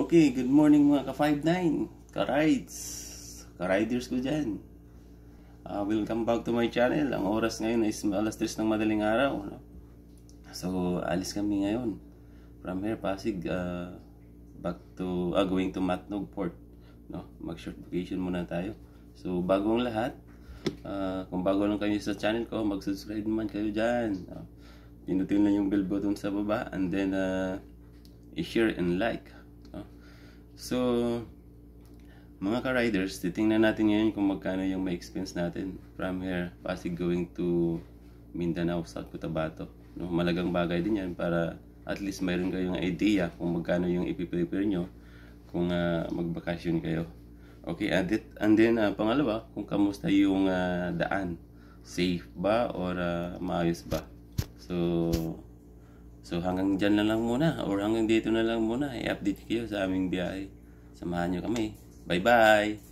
Okay, good morning mga ka-59, ka-rides, ka-riders ko dyan. Uh, welcome back to my channel. Ang oras ngayon is alas 3 ng madaling araw. No? So, alis kami ngayon. From here, Pasig, uh, back to, uh, going to Matnog Port. No? Mag-short vacation muna tayo. So, bago ang lahat, uh, kung bago lang kayo sa channel ko, mag-subscribe naman kayo dyan. No? Pinutin lang yung bell button sa baba and then uh, i-share and like So, mga ka-riders, titingnan natin ngayon kung magkano yung may expense natin from here, Pasig going to Mindanao, South Cotabato. No, malagang bagay din yan para at least mayroon kayong idea kung magkano yung ipiprepare nyo kung uh, magbakasyon kayo. Okay, and, it, and then uh, pangalawa, kung kamusta yung uh, daan. Safe ba or uh, maayos ba? So, So hanggang dyan na lang muna or hanggang dito na lang muna. I-update kayo sa aming biyahe. Samahan nyo kami. Bye-bye!